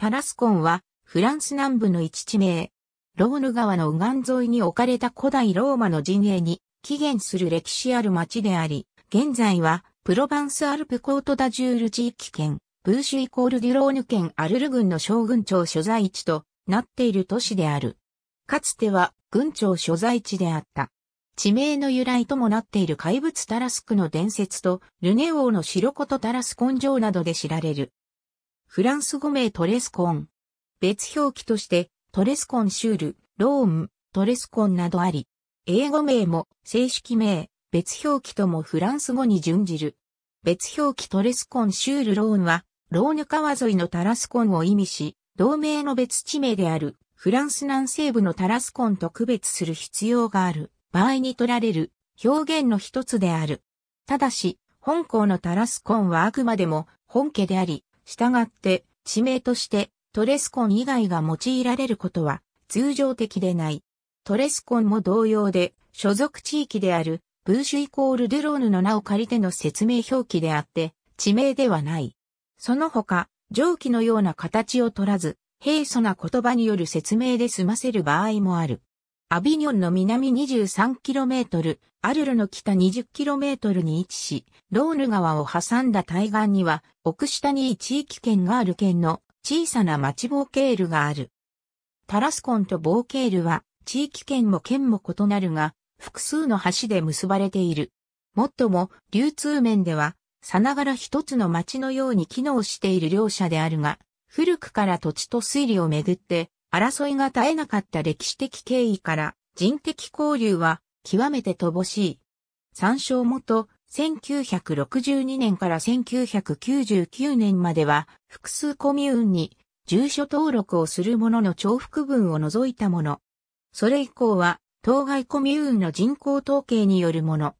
タラスコンは、フランス南部の一地名。ローヌ川の右岸沿いに置かれた古代ローマの陣営に起源する歴史ある町であり、現在はプロバンスアルプコートダジュール地域圏、ブーシュイコールデュローヌ県アルル郡の将軍庁所在地となっている都市である。かつては軍庁所在地であった。地名の由来ともなっている怪物タラスクの伝説と、ルネ王の白子とタラスコン城などで知られる。フランス語名トレスコン。別表記として、トレスコンシュール、ローン、トレスコンなどあり、英語名も正式名、別表記ともフランス語に準じる。別表記トレスコンシュールローンは、ローヌ川沿いのタラスコンを意味し、同名の別地名である、フランス南西部のタラスコンと区別する必要がある、場合に取られる、表現の一つである。ただし、本校のタラスコンはあくまでも本家であり、従って地名としてトレスコン以外が用いられることは通常的でない。トレスコンも同様で所属地域であるブーシュイコールドゥローヌの名を借りての説明表記であって地名ではない。その他、上記のような形を取らず、平素な言葉による説明で済ませる場合もある。アビニョンの南 23km、アルルの北 20km に位置し、ローヌ川を挟んだ対岸には、奥下に地域圏がある県の小さな町ボーケールがある。タラスコンとボーケールは、地域圏も県も異なるが、複数の橋で結ばれている。もっとも、流通面では、さながら一つの町のように機能している両者であるが、古くから土地と水利をめぐって、争いが絶えなかった歴史的経緯から人的交流は極めて乏しい。参照元、1962年から1999年までは複数コミューンに住所登録をする者の重複分を除いたもの。それ以降は当該コミューンの人口統計によるもの。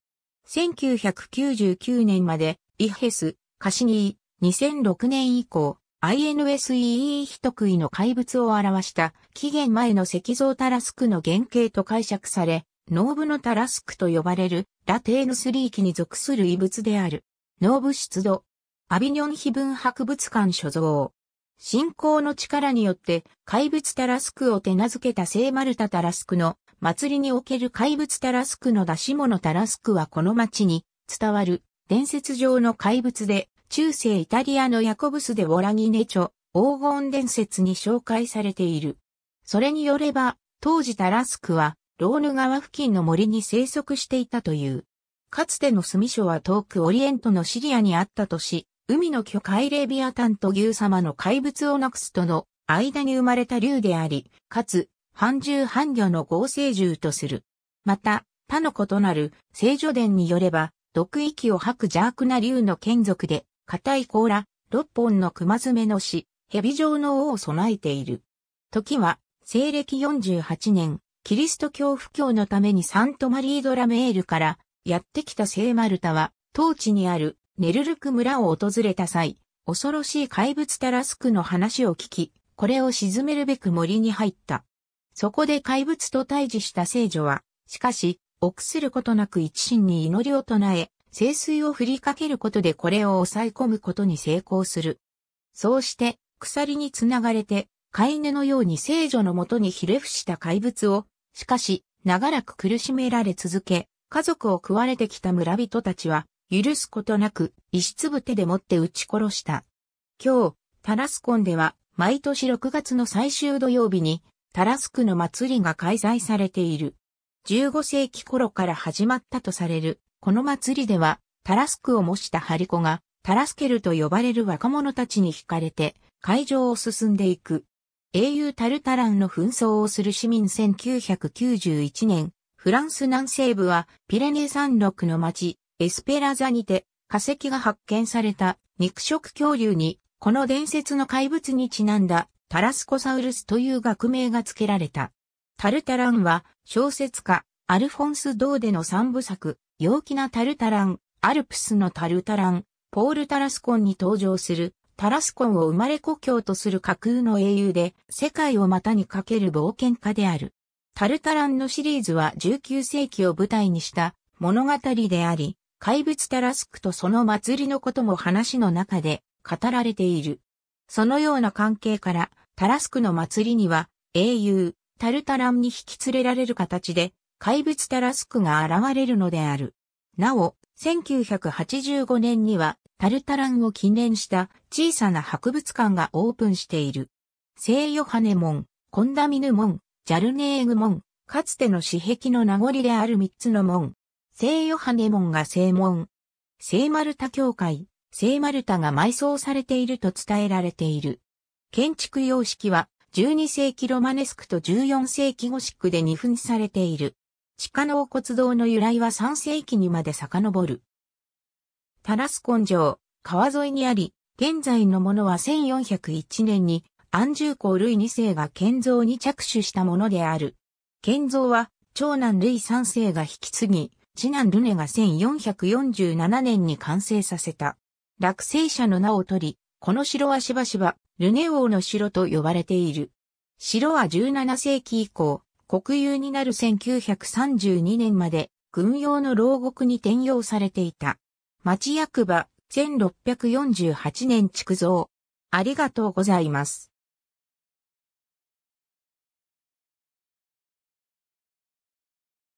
1999年までイヘス、カシニー、2006年以降、INSEE 非食いの怪物を表した紀元前の石像タラスクの原型と解釈され、ー部のタラスクと呼ばれるラテーヌスリー期に属する遺物である。ー部出土。アビニョン碑文博物館所蔵。信仰の力によって怪物タラスクを手名付けた聖マルタタラスクの祭りにおける怪物タラスクの出し物タラスクはこの町に伝わる伝説上の怪物で中世イタリアのヤコブス・でウォラギネチョ、黄金伝説に紹介されている。それによれば、当時タラスクは、ローヌ川付近の森に生息していたという。かつての住所は遠くオリエントのシリアにあったとし、海の巨海レビアタンと牛様の怪物をなくすとの間に生まれた竜であり、かつ、半獣半魚の合成獣とする。また、他の異なる聖女伝によれば、毒息を吐く邪悪な竜の眷属で、硬い甲羅、六本の熊爪の死、蛇状の王を備えている。時は、西暦48年、キリスト教布教のためにサントマリードラメールからやってきた聖マルタは、当地にあるネルルク村を訪れた際、恐ろしい怪物タラスクの話を聞き、これを沈めるべく森に入った。そこで怪物と対峙した聖女は、しかし、臆することなく一心に祈りを唱え、清水を振りかけることでこれを抑え込むことに成功する。そうして、鎖につながれて、飼い犬のように聖女のもとにひれ伏した怪物を、しかし、長らく苦しめられ続け、家族を食われてきた村人たちは、許すことなく、石粒手でもって撃ち殺した。今日、タラスコンでは、毎年6月の最終土曜日に、タラスクの祭りが開催されている。15世紀頃から始まったとされる、この祭りでは、タラスクを模したハリコが、タラスケルと呼ばれる若者たちに惹かれて、会場を進んでいく。英雄タルタランの紛争をする市民1991年、フランス南西部は、ピレネ山麓の町、エスペラザにて、化石が発見された肉食恐竜に、この伝説の怪物にちなんだタラスコサウルスという学名が付けられた。タルタランは小説家アルフォンス・ドーデの三部作、陽気なタルタラン、アルプスのタルタラン、ポール・タラスコンに登場する、タラスコンを生まれ故郷とする架空の英雄で、世界を股にかける冒険家である。タルタランのシリーズは19世紀を舞台にした物語であり、怪物タラスクとその祭りのことも話の中で語られている。そのような関係から、タラスクの祭りには、英雄、タルタランに引き連れられる形で、怪物タラスクが現れるのである。なお、1985年にはタルタランを記念した小さな博物館がオープンしている。聖ヨハネ門、コンダミヌ門、ジャルネーグ門、かつての史壁の名残である三つの門。聖ヨハネ門が正門。聖マルタ教会、聖マルタが埋葬されていると伝えられている。建築様式は12世紀ロマネスクと14世紀ゴシックで二分されている。地下納骨堂の由来は3世紀にまで遡る。タラス根城、川沿いにあり、現在のものは1401年に安住公類二世が建造に着手したものである。建造は長男類三世が引き継ぎ、次男ルネが1447年に完成させた。落成者の名を取り、この城はしばしばルネ王の城と呼ばれている。城は17世紀以降、国有になる1932年まで軍用の牢獄に転用されていた。町役場1648年築造。ありがとうございます。